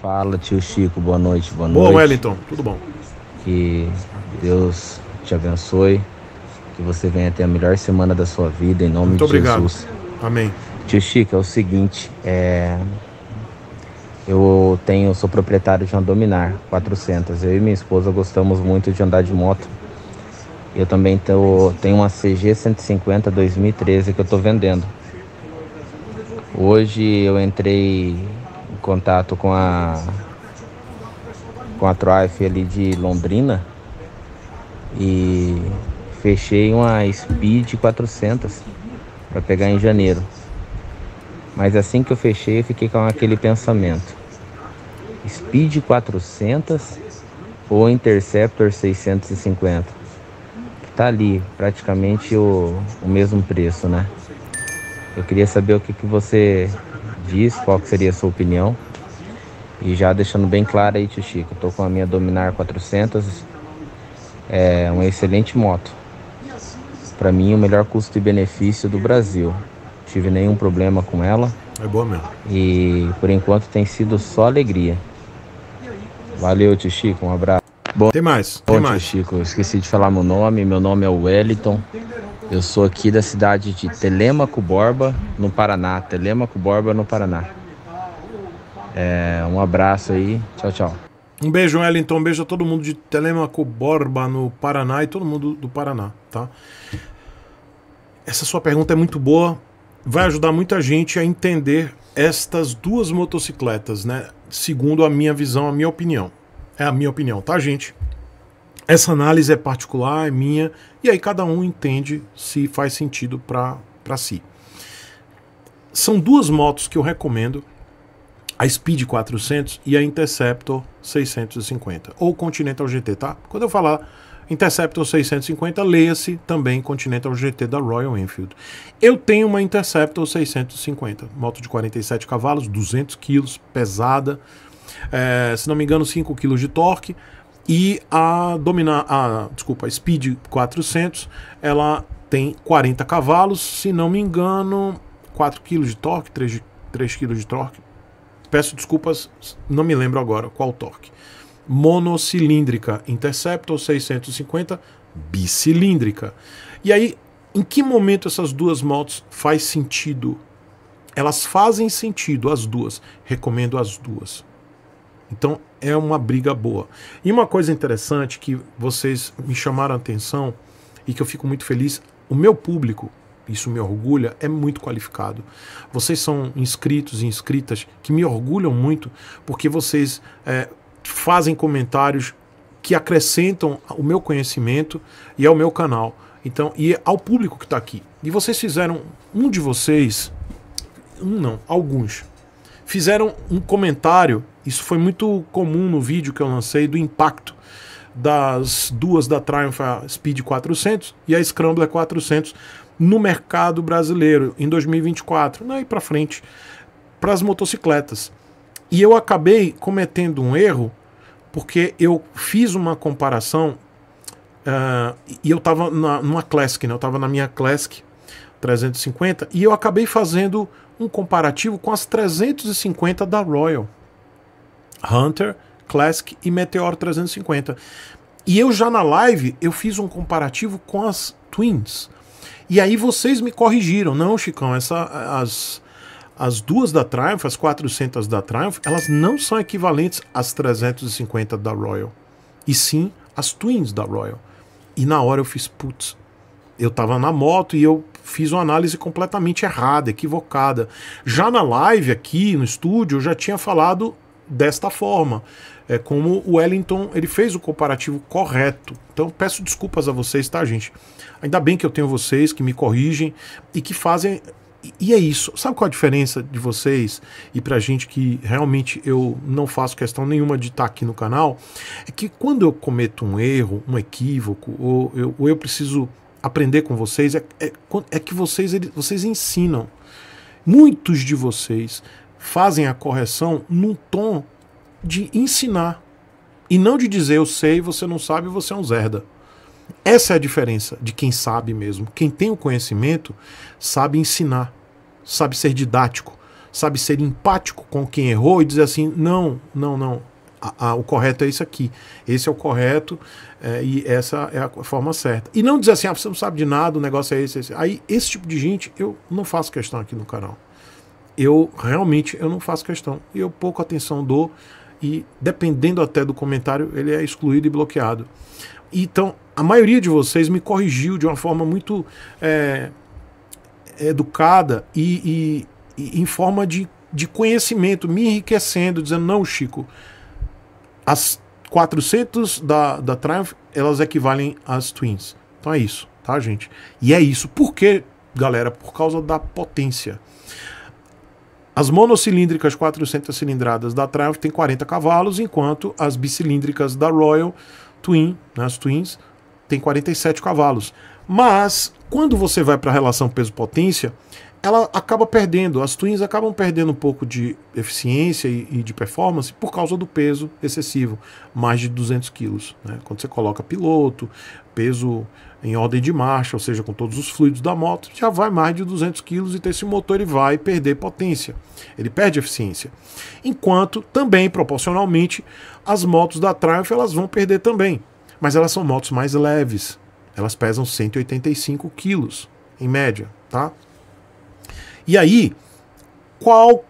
Fala, tio Chico, boa noite, boa noite. Bom, Wellington, tudo bom. Que Deus te abençoe, que você venha ter a melhor semana da sua vida, em nome Muito de obrigado. Jesus. Amém. Tio Chico, é o seguinte, é... Eu tenho, sou proprietário de uma Dominar 400. Eu e minha esposa gostamos muito de andar de moto. Eu também tô, tenho uma CG 150 2013 que eu estou vendendo. Hoje eu entrei contato com a com a Trife ali de Londrina e fechei uma Speed 400 para pegar em janeiro. Mas assim que eu fechei, eu fiquei com aquele pensamento. Speed 400 ou Interceptor 650. Que tá ali, praticamente o, o mesmo preço, né? Eu queria saber o que, que você disso, qual seria a sua opinião. E já deixando bem claro aí, tio Chico, tô com a minha Dominar 400, é uma excelente moto. Para mim, o melhor custo e benefício do Brasil. Tive nenhum problema com ela. É boa mesmo. E por enquanto tem sido só alegria. Valeu, tio Chico, um abraço. Bom, tem mais, tem bom, mais. Chico, esqueci de falar meu nome. Meu nome é Wellington. Eu sou aqui da cidade de Telemaco Borba, no Paraná. Telemaco Borba, no Paraná. É, um abraço aí. Tchau, tchau. Um beijo, Wellington. Um beijo a todo mundo de Telemaco Borba, no Paraná, e todo mundo do Paraná, tá? Essa sua pergunta é muito boa. Vai ajudar muita gente a entender estas duas motocicletas, né? Segundo a minha visão, a minha opinião. É a minha opinião, tá, gente? Essa análise é particular, é minha, e aí cada um entende se faz sentido para si. São duas motos que eu recomendo, a Speed 400 e a Interceptor 650, ou Continental GT, tá? Quando eu falar Interceptor 650, leia-se também Continental GT da Royal Enfield. Eu tenho uma Interceptor 650, moto de 47 cavalos, 200 kg, pesada, é, se não me engano 5 kg de torque, e a dominar a, desculpa, a Speed 400, ela tem 40 cavalos, se não me engano, 4 kg de torque, 3, 3 kg de torque. Peço desculpas, não me lembro agora qual torque. Monocilíndrica Interceptor 650 bicilíndrica. E aí, em que momento essas duas motos faz sentido? Elas fazem sentido as duas. Recomendo as duas. Então é uma briga boa. E uma coisa interessante que vocês me chamaram a atenção e que eu fico muito feliz, o meu público, isso me orgulha, é muito qualificado. Vocês são inscritos e inscritas que me orgulham muito porque vocês é, fazem comentários que acrescentam o meu conhecimento e ao meu canal. Então, e ao público que está aqui. E vocês fizeram um de vocês, um não, alguns fizeram um comentário, isso foi muito comum no vídeo que eu lancei, do impacto das duas da Triumph Speed 400 e a Scrambler 400 no mercado brasileiro em 2024, né, e para frente, para as motocicletas. E eu acabei cometendo um erro, porque eu fiz uma comparação uh, e eu estava numa Classic, né, eu estava na minha Classic 350 e eu acabei fazendo um comparativo com as 350 da Royal. Hunter, Classic e Meteor 350. E eu já na live eu fiz um comparativo com as Twins. E aí vocês me corrigiram, não, Chicão, essa as as duas da Triumph, as 400 da Triumph, elas não são equivalentes às 350 da Royal, e sim às Twins da Royal. E na hora eu fiz, putz, eu tava na moto e eu fiz uma análise completamente errada, equivocada. Já na live aqui no estúdio, eu já tinha falado desta forma. É como o Wellington, ele fez o comparativo correto. Então peço desculpas a vocês, tá, gente? Ainda bem que eu tenho vocês que me corrigem e que fazem e é isso. Sabe qual a diferença de vocês e pra gente que realmente eu não faço questão nenhuma de estar tá aqui no canal? É que quando eu cometo um erro, um equívoco, ou eu, ou eu preciso aprender com vocês é, é, é que vocês, eles, vocês ensinam. Muitos de vocês fazem a correção num tom de ensinar e não de dizer eu sei, você não sabe, você é um zerda. Essa é a diferença de quem sabe mesmo. Quem tem o conhecimento sabe ensinar, sabe ser didático, sabe ser empático com quem errou e dizer assim: não, não, não, a, a, o correto é isso aqui, esse é o correto é, e essa é a forma certa. E não dizer assim, ah, você não sabe de nada, o negócio é esse, esse. Aí, esse tipo de gente, eu não faço questão aqui no canal. Eu realmente eu não faço questão. E eu pouco atenção dou e dependendo até do comentário, ele é excluído e bloqueado. Então, a maioria de vocês me corrigiu de uma forma muito é, educada e, e, e, em forma de, de conhecimento, me enriquecendo, dizendo, não, Chico, as 400 da, da Triumph, elas equivalem às Twins. Então é isso, tá, gente? E é isso. Por quê, galera? Por causa da potência. As monocilíndricas 400 cilindradas da Triumph tem 40 cavalos, enquanto as bicilíndricas da Royal Twin, né, as Twins, tem 47 cavalos. Mas quando você vai para a relação peso-potência, ela acaba perdendo, as twins acabam perdendo um pouco de eficiência e, e de performance por causa do peso excessivo, mais de 200 quilos. Né? Quando você coloca piloto, peso em ordem de marcha, ou seja, com todos os fluidos da moto, já vai mais de 200 quilos, então esse motor ele vai perder potência, ele perde eficiência. Enquanto também, proporcionalmente, as motos da Triumph elas vão perder também, mas elas são motos mais leves, elas pesam 185 quilos em média, tá? E aí, qual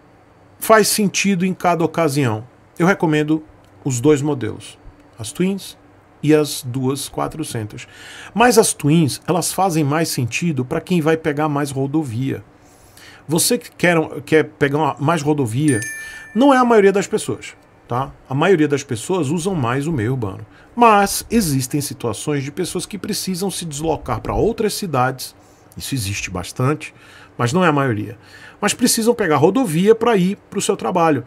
faz sentido em cada ocasião? Eu recomendo os dois modelos, as twins e as duas 400. Mas as twins, elas fazem mais sentido para quem vai pegar mais rodovia. Você que quer, quer pegar uma, mais rodovia, não é a maioria das pessoas, tá? A maioria das pessoas usam mais o meio urbano. Mas existem situações de pessoas que precisam se deslocar para outras cidades, isso existe bastante, mas não é a maioria. Mas precisam pegar rodovia para ir para o seu trabalho.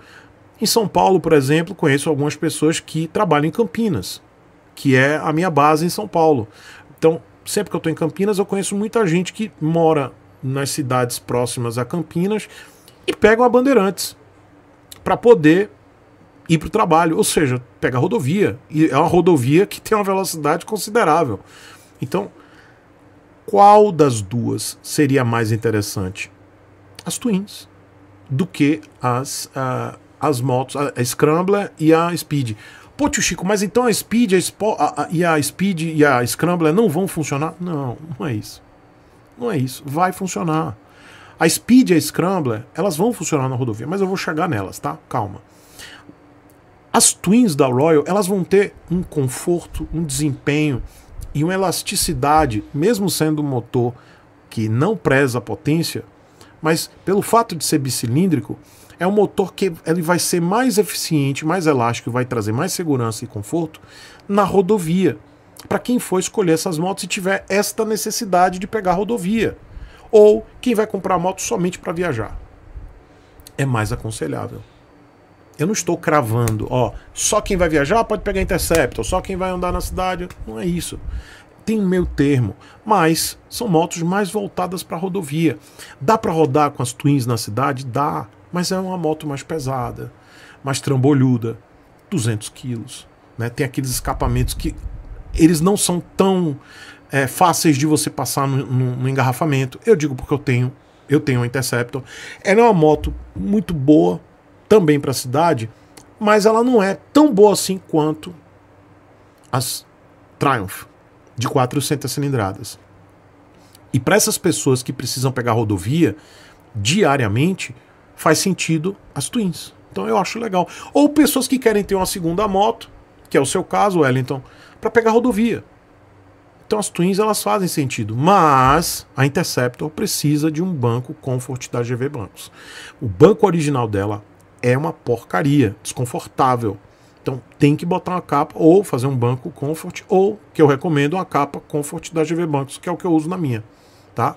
Em São Paulo, por exemplo, conheço algumas pessoas que trabalham em Campinas, que é a minha base em São Paulo. Então, sempre que eu estou em Campinas, eu conheço muita gente que mora nas cidades próximas a Campinas e pegam a Bandeirantes para poder ir para o trabalho, ou seja, pega a rodovia. E é uma rodovia que tem uma velocidade considerável. Então, qual das duas seria mais interessante? As Twins, do que as, uh, as motos, a, a Scrambler e a Speed. Pô, tio Chico, mas então a Speed a Spo, a, e a Speed e a Scrambler não vão funcionar? Não, não é isso. Não é isso. Vai funcionar. A Speed e a Scrambler, elas vão funcionar na rodovia, mas eu vou chegar nelas, tá? Calma. As Twins da Royal, elas vão ter um conforto, um desempenho, e uma elasticidade, mesmo sendo um motor que não preza a potência, mas pelo fato de ser bicilíndrico, é um motor que ele vai ser mais eficiente, mais elástico, vai trazer mais segurança e conforto na rodovia. Para quem for escolher essas motos e tiver esta necessidade de pegar rodovia, ou quem vai comprar moto somente para viajar, é mais aconselhável. Eu não estou cravando, ó, só quem vai viajar pode pegar Interceptor, só quem vai andar na cidade. Não é isso. Tem meio termo, mas são motos mais voltadas para rodovia. Dá para rodar com as Twins na cidade? Dá, mas é uma moto mais pesada, mais trambolhuda, 200 quilos. Né? Tem aqueles escapamentos que eles não são tão é, fáceis de você passar no, no, no engarrafamento. Eu digo porque eu tenho eu tenho um Interceptor. Ela é uma moto muito boa, também para a cidade, mas ela não é tão boa assim quanto as Triumph de 400 cilindradas. E para essas pessoas que precisam pegar rodovia diariamente, faz sentido as Twins. Então eu acho legal. Ou pessoas que querem ter uma segunda moto, que é o seu caso, Wellington, para pegar rodovia. Então as Twins elas fazem sentido, mas a Interceptor precisa de um banco Comfort da GV Bancos. O banco original dela é uma porcaria, desconfortável. Então tem que botar uma capa ou fazer um banco comfort ou que eu recomendo uma capa comfort da GV Bancos, que é o que eu uso na minha, tá?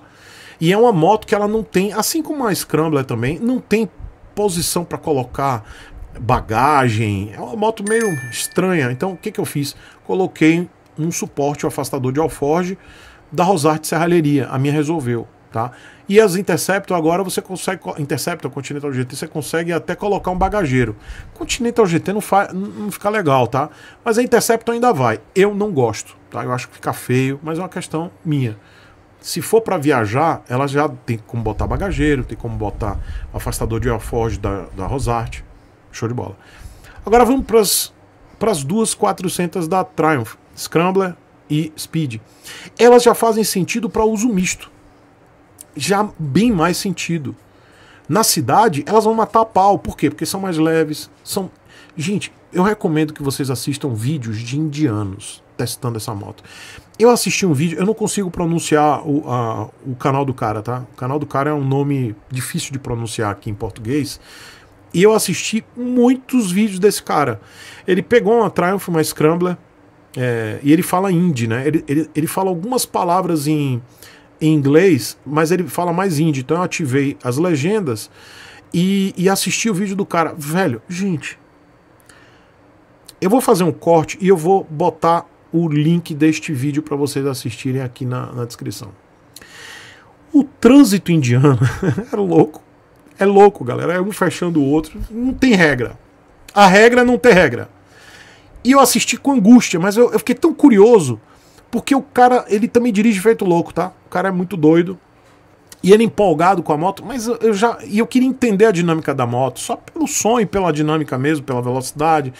E é uma moto que ela não tem, assim como a Scrambler também, não tem posição para colocar bagagem. É uma moto meio estranha. Então o que que eu fiz? Coloquei um suporte, um afastador de alforge da Rosarte Serralheria. A minha resolveu. Tá? E as Interceptor agora você consegue. Interceptor, Continental GT, você consegue até colocar um bagageiro. Continental GT não, faz não fica legal, tá? Mas a Interceptor ainda vai. Eu não gosto, tá? Eu acho que fica feio, mas é uma questão minha. Se for para viajar, ela já tem como botar bagageiro, tem como botar afastador de Forge da, da Rosarte. Show de bola. Agora vamos para as duas 400 da Triumph, Scrambler e Speed. Elas já fazem sentido para uso misto já bem mais sentido. Na cidade, elas vão matar pau. Por quê? Porque são mais leves. São. Gente, eu recomendo que vocês assistam vídeos de indianos testando essa moto. Eu assisti um vídeo, eu não consigo pronunciar o, a, o canal do cara, tá? O canal do cara é um nome difícil de pronunciar aqui em português. E eu assisti muitos vídeos desse cara. Ele pegou uma Triumph, uma Scrambler, é, e ele fala hindi, né? Ele, ele, ele fala algumas palavras em em inglês, mas ele fala mais indie, então eu ativei as legendas e, e assisti o vídeo do cara. Velho, gente, eu vou fazer um corte e eu vou botar o link deste vídeo para vocês assistirem aqui na, na descrição. O trânsito indiano é louco. É louco, galera. É um fechando o outro. Não tem regra. A regra é não tem regra. E eu assisti com angústia, mas eu, eu fiquei tão curioso porque o cara, ele também dirige feito louco, tá? O cara é muito doido. E ele é empolgado com a moto, mas eu já. E eu queria entender a dinâmica da moto, só pelo som e pela dinâmica mesmo, pela velocidade.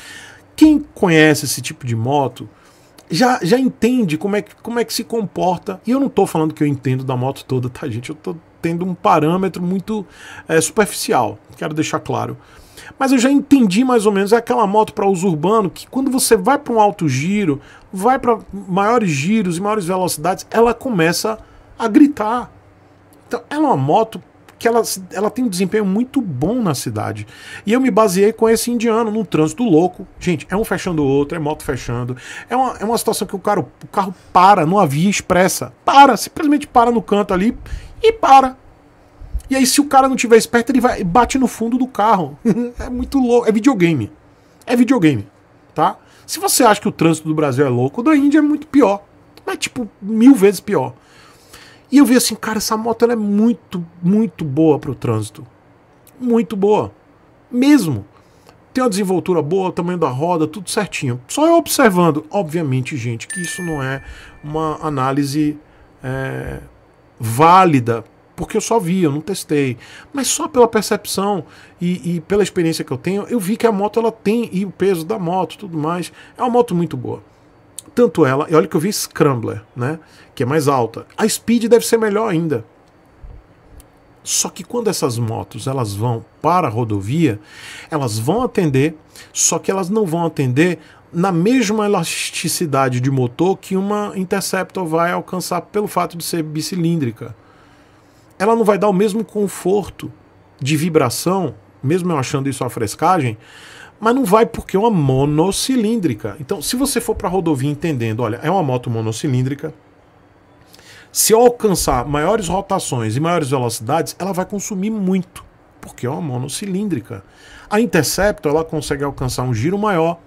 Quem conhece esse tipo de moto já, já entende como é, que, como é que se comporta. E eu não tô falando que eu entendo da moto toda, tá, gente? Eu tô tendo um parâmetro muito é, superficial, quero deixar claro mas eu já entendi mais ou menos é aquela moto para uso urbano que quando você vai para um alto giro, vai para maiores giros e maiores velocidades, ela começa a gritar. Então, ela é uma moto que ela, ela tem um desempenho muito bom na cidade. E eu me baseei com esse indiano num trânsito louco. Gente, é um fechando o outro, é moto fechando. É uma, é uma situação que o carro, o carro para numa via expressa. Para, simplesmente para no canto ali e para. E aí, se o cara não tiver esperto, ele vai bate no fundo do carro. é muito louco. É videogame. É videogame, tá? Se você acha que o trânsito do Brasil é louco, o da Índia é muito pior. é tipo, mil vezes pior. E eu vi assim, cara, essa moto é muito, muito boa para o trânsito. Muito boa. Mesmo. Tem uma desenvoltura boa, tamanho da roda, tudo certinho. Só eu observando. Obviamente, gente, que isso não é uma análise é, válida porque eu só vi, eu não testei. Mas só pela percepção e, e, pela experiência que eu tenho, eu vi que a moto ela tem, e o peso da moto tudo mais. É uma moto muito boa. Tanto ela, e olha que eu vi Scrambler, né? Que é mais alta. A Speed deve ser melhor ainda. Só que quando essas motos elas vão para a rodovia, elas vão atender, só que elas não vão atender na mesma elasticidade de motor que uma Interceptor vai alcançar pelo fato de ser bicilíndrica ela não vai dar o mesmo conforto de vibração, mesmo eu achando isso uma frescagem, mas não vai porque é uma monocilíndrica. Então, se você for para a rodovia entendendo, olha, é uma moto monocilíndrica, se eu alcançar maiores rotações e maiores velocidades, ela vai consumir muito, porque é uma monocilíndrica. A Interceptor ela consegue alcançar um giro maior,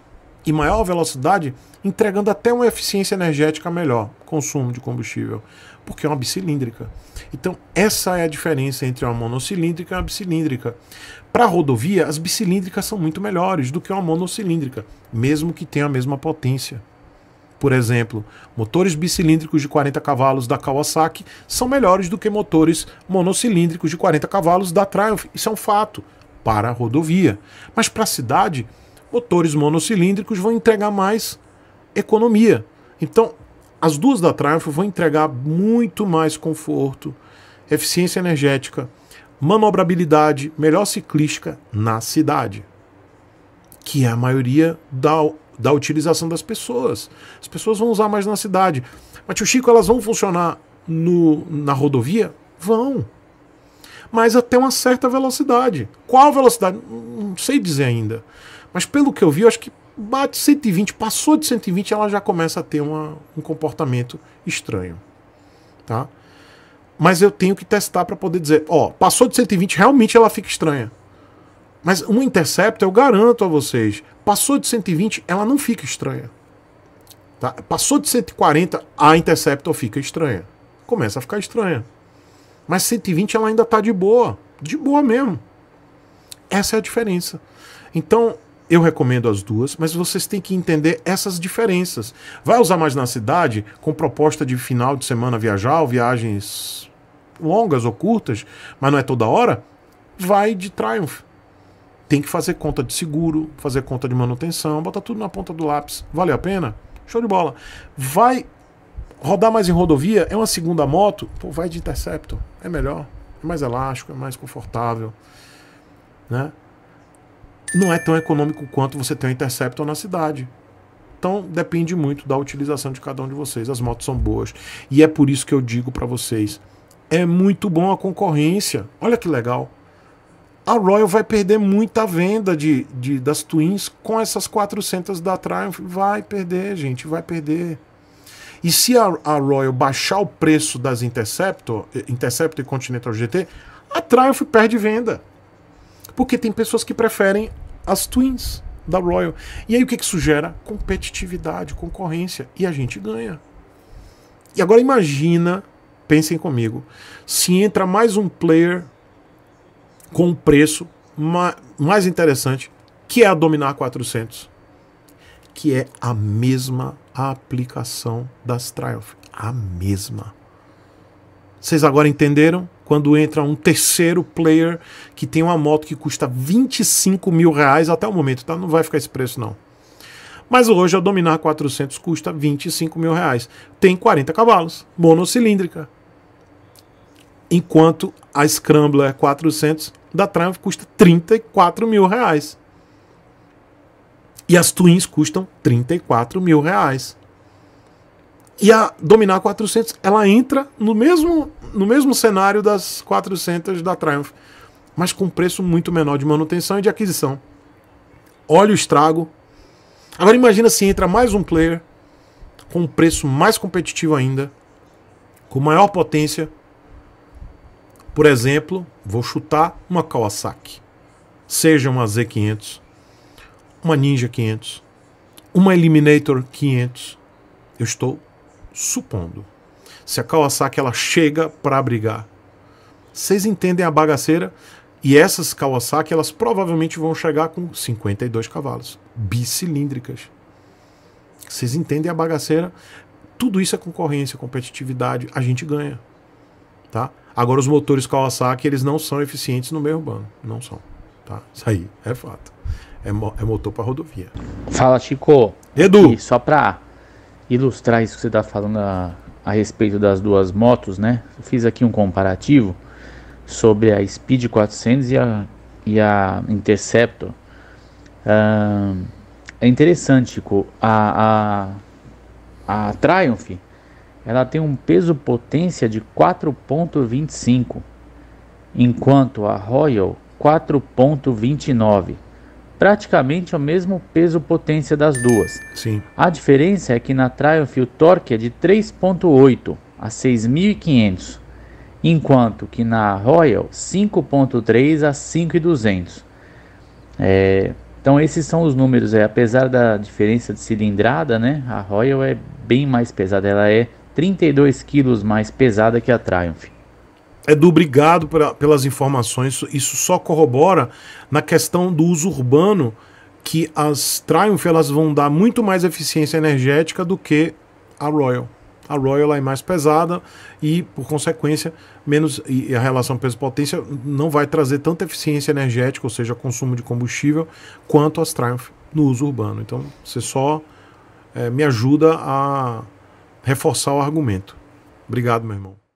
e maior velocidade, entregando até uma eficiência energética melhor, consumo de combustível, porque é uma bicilíndrica. Então, essa é a diferença entre uma monocilíndrica e uma bicilíndrica. Para a rodovia, as bicilíndricas são muito melhores do que uma monocilíndrica, mesmo que tenha a mesma potência. Por exemplo, motores bicilíndricos de 40 cavalos da Kawasaki são melhores do que motores monocilíndricos de 40 cavalos da Triumph. Isso é um fato para a rodovia. Mas para a cidade, motores monocilíndricos vão entregar mais economia. Então, as duas da Triumph vão entregar muito mais conforto, eficiência energética, manobrabilidade, melhor ciclística na cidade, que é a maioria da, da utilização das pessoas. As pessoas vão usar mais na cidade. Mas, tio Chico, elas vão funcionar no, na rodovia? Vão. Mas até uma certa velocidade. Qual velocidade? Não sei dizer ainda. Mas pelo que eu vi, eu acho que bate 120, passou de 120, ela já começa a ter uma, um comportamento estranho. Tá? Mas eu tenho que testar para poder dizer, ó, passou de 120, realmente ela fica estranha. Mas um intercepto eu garanto a vocês, passou de 120, ela não fica estranha. Tá? Passou de 140, a Interceptor fica estranha. Começa a ficar estranha. Mas 120 ela ainda está de boa. De boa mesmo. Essa é a diferença. Então, eu recomendo as duas, mas vocês têm que entender essas diferenças. Vai usar mais na cidade, com proposta de final de semana viajar, ou viagens longas ou curtas, mas não é toda hora? Vai de Triumph. Tem que fazer conta de seguro, fazer conta de manutenção, botar tudo na ponta do lápis. Vale a pena? Show de bola. Vai rodar mais em rodovia, é uma segunda moto, pô, vai de Interceptor. É melhor, é mais elástico, é mais confortável, né? não é tão econômico quanto você ter um Interceptor na cidade. Então depende muito da utilização de cada um de vocês. As motos são boas e é por isso que eu digo para vocês, é muito bom a concorrência. Olha que legal. A Royal vai perder muita venda de, de das Twins com essas 400 da Triumph. Vai perder, gente, vai perder. E se a, a Royal baixar o preço das Interceptor, eh, Interceptor e Continental GT, a Triumph perde venda. Porque tem pessoas que preferem as Twins da Royal. E aí o que, que isso gera? Competitividade, concorrência. E a gente ganha. E agora imagina, pensem comigo, se entra mais um player com um preço mais interessante, que é a Dominar 400, que é a mesma aplicação das Triumph. A mesma. Vocês agora entenderam? quando entra um terceiro player que tem uma moto que custa 25 mil reais até o momento, tá? Não vai ficar esse preço não. Mas hoje a Dominar 400 custa 25 mil reais. Tem 40 cavalos, monocilíndrica. Enquanto a Scrambler 400 da Triumph custa 34 mil reais. E as Twins custam 34 mil reais e a dominar 400, ela entra no mesmo, no mesmo cenário das 400 da Triumph, mas com preço muito menor de manutenção e de aquisição. Olha o estrago. Agora imagina se entra mais um player com um preço mais competitivo ainda, com maior potência. Por exemplo, vou chutar uma Kawasaki, seja uma Z500, uma Ninja 500, uma Eliminator 500. Eu estou supondo. Se a Kawasaki ela chega para brigar. Vocês entendem a bagaceira? E essas Kawasaki elas provavelmente vão chegar com 52 cavalos, bicilíndricas. Vocês entendem a bagaceira? Tudo isso é concorrência, competitividade, a gente ganha. Tá? Agora os motores Kawasaki eles não são eficientes no meio urbano, não são. Tá? Isso aí é fato. É, mo é motor para rodovia. Fala, Chico. Edu. E só para ilustrar isso que você está falando a, a respeito das duas motos, né? fiz aqui um comparativo sobre a Speed 400 e a, e a Interceptor. Ah, é interessante, a, a, a Triumph ela tem um peso potência de 4.25, enquanto a Royal 4.29 praticamente o mesmo peso-potência das duas. Sim. A diferença é que na Triumph o torque é de 3.8 a 6.500, enquanto que na Royal 5.3 a 5.200. É, então esses são os números, é, apesar da diferença de cilindrada, né, a Royal é bem mais pesada, ela é 32 kg mais pesada que a Triumph. Edu, é obrigado pra, pelas informações. Isso, isso só corrobora na questão do uso urbano que as Triumph elas vão dar muito mais eficiência energética do que a Royal. A Royal é mais pesada e, por consequência, menos e a relação peso-potência não vai trazer tanta eficiência energética, ou seja, consumo de combustível, quanto as Triumph no uso urbano. Então, você só é, me ajuda a reforçar o argumento. Obrigado, meu irmão.